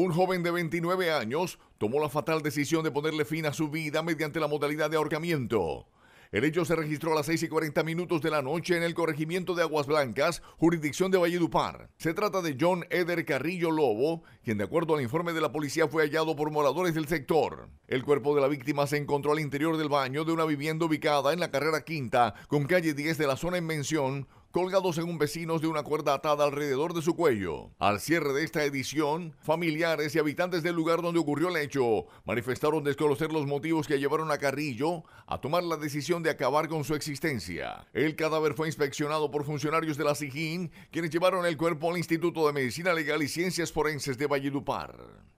Un joven de 29 años tomó la fatal decisión de ponerle fin a su vida mediante la modalidad de ahorcamiento. El hecho se registró a las 6 y 40 minutos de la noche en el corregimiento de Aguas Blancas, jurisdicción de Valledupar. Se trata de John Eder Carrillo Lobo, quien de acuerdo al informe de la policía fue hallado por moradores del sector. El cuerpo de la víctima se encontró al interior del baño de una vivienda ubicada en la carrera quinta con calle 10 de la zona en mención, colgados en un vecino de una cuerda atada alrededor de su cuello. Al cierre de esta edición, familiares y habitantes del lugar donde ocurrió el hecho manifestaron desconocer los motivos que llevaron a Carrillo a tomar la decisión de acabar con su existencia. El cadáver fue inspeccionado por funcionarios de la SIGIN, quienes llevaron el cuerpo al Instituto de Medicina Legal y Ciencias Forenses de Valledupar.